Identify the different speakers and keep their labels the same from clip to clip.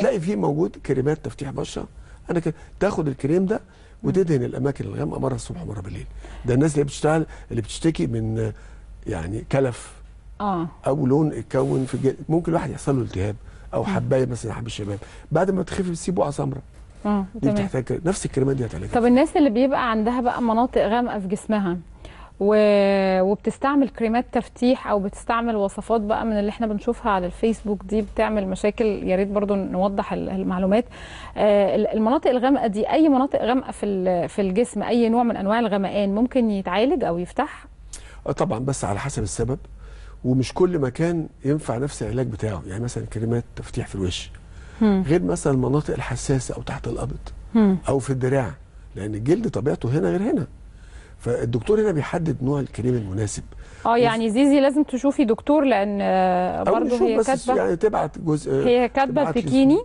Speaker 1: تلاقي فيه موجود كريمات تفتيح بشره انا كده تاخد الكريم ده وتدهن الاماكن الغامقه مره الصبح ومره بالليل ده الناس اللي بتشتغل اللي بتشتكي من يعني كلف اه او لون اتكون في الجلد ممكن الواحد يحصل له التهاب او حبايه مثلا حب الشباب بعد ما تخف بتسيب بقعه سمراء اه دي بتحتاج نفس الكريمات دي هتعالجها
Speaker 2: طب الناس اللي بيبقى عندها بقى مناطق غامقه في جسمها وبتستعمل كريمات تفتيح او بتستعمل وصفات بقى من اللي احنا بنشوفها على الفيسبوك دي بتعمل مشاكل يا ريت برضو نوضح المعلومات آه، المناطق الغامقه دي اي مناطق غامقه في في الجسم اي نوع من انواع الغمقان ممكن يتعالج او يفتح
Speaker 1: آه، طبعا بس على حسب السبب ومش كل مكان ينفع نفس العلاج بتاعه يعني مثلا كريمات تفتيح في الوش غير مثلا المناطق الحساسه او تحت القبض او في الدراع لان الجلد طبيعته هنا غير هنا فالدكتور هنا بيحدد نوع الكريم المناسب
Speaker 2: اه يعني زيزي لازم تشوفي دكتور لان آه، برضه هي كاتبه يعني
Speaker 1: تبعت جزء هي كاتبه البيكيني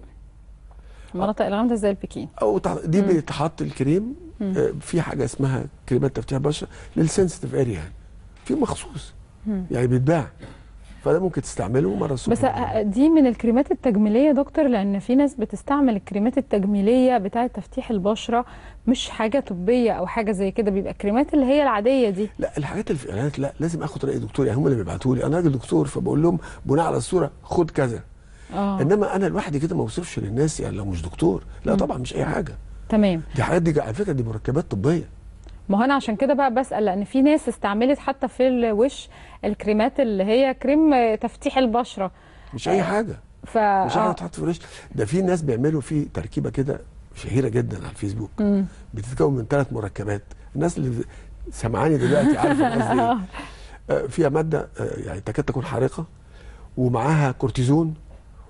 Speaker 2: مناطق الغامضه زي البيكيني
Speaker 1: او دي بيتحط الكريم آه، في حاجه اسمها كريمات تفتيح بشره للسنسيتيف اريا في مخصوص يعني بيتباع فده ممكن تستعمله مره الصبح بس
Speaker 2: دي من الكريمات التجميليه دكتور لان في ناس بتستعمل الكريمات التجميليه بتاعه تفتيح البشره مش حاجه طبيه او حاجه زي كده بيبقى الكريمات اللي هي العاديه دي
Speaker 1: لا الحاجات اللي في يعني الاعلانات لا لازم اخد راي دكتور يعني هم اللي بيبعتوا لي انا راجل دكتور فبقول لهم بناء على الصوره خد كذا آه. انما انا لوحدي كده ما اوصفش للناس يعني لو مش دكتور لا م. طبعا مش اي حاجه تمام دي حاجات دي على فكره دي مركبات طبيه
Speaker 2: ما هو انا عشان كده بقى بسال لان في ناس استعملت حتى في الوش الكريمات اللي هي كريم تفتيح البشره مش اي آه، حاجه ف... مش حاجه آه. تحط
Speaker 1: في الوش ده في ناس بيعملوا فيه تركيبه كده شهيره جدا على الفيسبوك مم. بتتكون من ثلاث مركبات الناس اللي سامعاني دلوقتي عارفه قصدي آه. فيها ماده يعني تكاد تكون حارقه ومعاها كورتيزون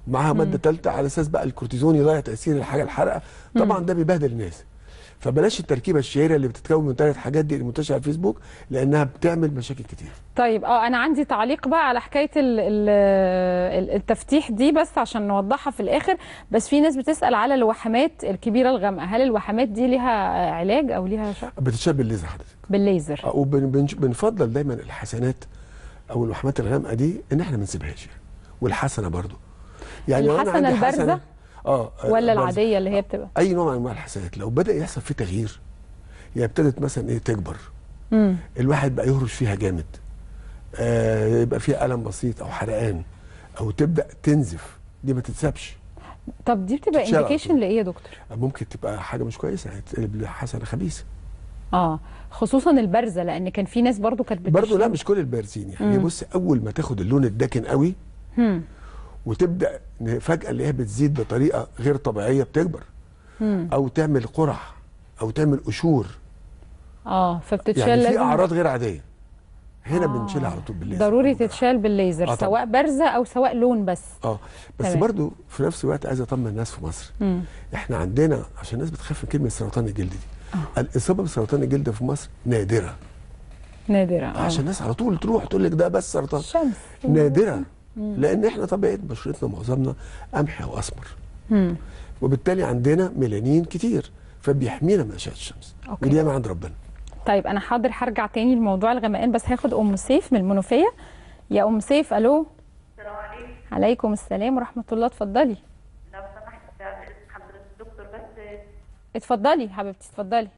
Speaker 1: ومعاها ماده ثالثه على اساس بقى الكورتيزون يضيع تاثير الحاجه الحارقه طبعا ده بيبهدل الناس فبلاش التركيبه الشهيره اللي بتتكون من ثلاث حاجات دي المنتشره على الفيسبوك لانها بتعمل مشاكل كتير
Speaker 2: طيب اه انا عندي تعليق بقى على حكايه الـ الـ التفتيح دي بس عشان نوضحها في الاخر بس في ناس بتسال على الوحمات الكبيره الغامقه هل الوحمات دي ليها علاج او ليها شعر؟
Speaker 1: بتتشاب بالليزر حضرتك
Speaker 2: بالليزر آه
Speaker 1: وبنفضل دايما الحسنات او الوحمات الغامقه دي ان احنا ما نسيبهاش والحسنه برضو يعني الحسنه البارزه اه ولا العاديه اللي هي بتبقى اي نوع من انواع الحساسيات لو بدا يحصل فيه تغيير يعني ابتدت مثلا ايه تكبر مم. الواحد بقى يهرش فيها جامد آه يبقى فيها الم بسيط او حرقان او تبدا تنزف دي ما تتسابش
Speaker 2: طب دي بتبقى انديكيشن لايه يا دكتور؟
Speaker 1: ممكن تبقى حاجه مش كويسه هتقلب يعني لحسنه خبيثه
Speaker 2: اه خصوصا البارزه لان كان في ناس برضو كانت برضو لا مش
Speaker 1: كل البارزين يعني بص اول ما تاخد اللون الداكن قوي مم. وتبدا فجاه اللي هي بتزيد بطريقه غير طبيعيه بتكبر مم. او تعمل قرع او تعمل قشور
Speaker 2: اه فبتتشال يعني في اعراض
Speaker 1: غير عاديه هنا آه. بنشيلها على طول بالليزر
Speaker 2: ضروري تتشال بالليزر آه سواء بارزه او سواء لون بس
Speaker 1: اه بس برضه برضو في نفس الوقت عايز اطمن الناس في مصر مم. احنا عندنا عشان الناس بتخاف من كلمه سرطان الجلد دي آه. الاصابه بسرطان الجلد في مصر نادره
Speaker 2: نادره آه. عشان الناس
Speaker 1: على طول تروح تقول لك ده بس سرطان الشمس نادره لان احنا طبيعه بشرتنا معظمنا قمحي او اسمر وبالتالي عندنا ميلانين كتير فبيحمينا من اشعه الشمس أوكي. ودي من عند ربنا
Speaker 2: طيب انا حاضر هرجع تاني لموضوع الغمقان بس هاخد ام سيف من المنوفيه يا ام سيف الو السلام عليكم عليكم السلام ورحمه الله اتفضلي لو سمحت حضرتك دكتور بس اتفضلي حبيبتي اتفضلي